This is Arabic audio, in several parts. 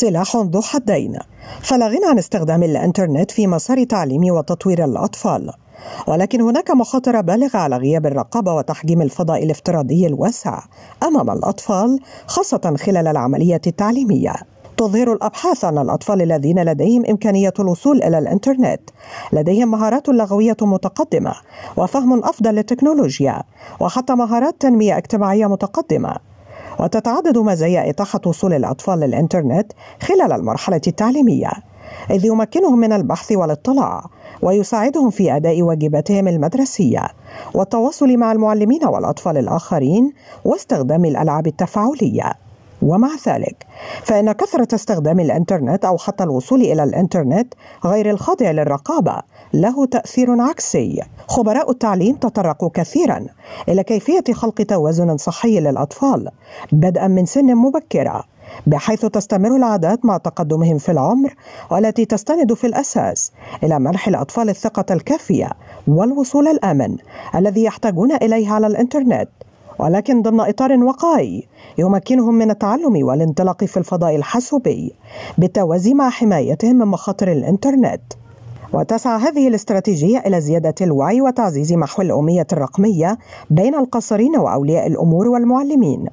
سلاح ذو حدين فلا غنى عن استخدام الانترنت في مسار تعليم وتطوير الاطفال ولكن هناك مخاطر بالغة على غياب الرقابة وتحجيم الفضاء الافتراضي الواسع أمام الأطفال خاصة خلال العملية التعليمية. تظهر الأبحاث أن الأطفال الذين لديهم إمكانية الوصول إلى الإنترنت لديهم مهارات لغوية متقدمة وفهم أفضل للتكنولوجيا وحتى مهارات تنمية اجتماعية متقدمة وتتعدد مزايا إتاحة وصول الأطفال للإنترنت خلال المرحلة التعليمية إذ يمكنهم من البحث والاطلاع ويساعدهم في أداء واجباتهم المدرسية والتواصل مع المعلمين والأطفال الآخرين واستخدام الألعاب التفاعلية ومع ذلك فإن كثرة استخدام الإنترنت أو حتى الوصول إلى الإنترنت غير الخاضع للرقابة له تأثير عكسي. خبراء التعليم تطرقوا كثيرا إلى كيفية خلق توازن صحي للأطفال بدءا من سن مبكرة بحيث تستمر العادات مع تقدمهم في العمر والتي تستند في الاساس الى منح الاطفال الثقه الكافيه والوصول الامن الذي يحتاجون اليه على الانترنت ولكن ضمن إطار وقائي يمكنهم من التعلم والانطلاق في الفضاء الحاسوبي بالتوازي مع حمايتهم من مخاطر الإنترنت وتسعى هذه الاستراتيجية إلى زيادة الوعي وتعزيز محو الأمية الرقمية بين القاصرين وأولياء الأمور والمعلمين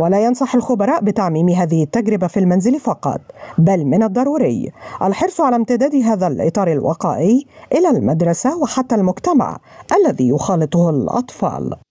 ولا ينصح الخبراء بتعميم هذه التجربة في المنزل فقط بل من الضروري الحرص على امتداد هذا الإطار الوقائي إلى المدرسة وحتى المجتمع الذي يخالطه الأطفال